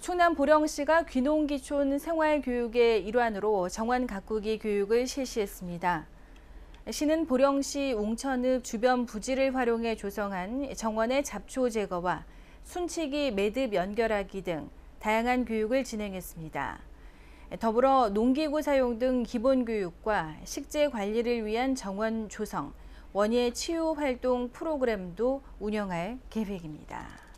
충남 보령시가 귀농귀촌 생활교육의 일환으로 정원 가꾸기 교육을 실시했습니다. 시는 보령시 웅천읍 주변 부지를 활용해 조성한 정원의 잡초 제거와 순치기 매듭 연결하기 등 다양한 교육을 진행했습니다. 더불어 농기구 사용 등 기본 교육과 식재 관리를 위한 정원 조성, 원예 치유 활동 프로그램도 운영할 계획입니다.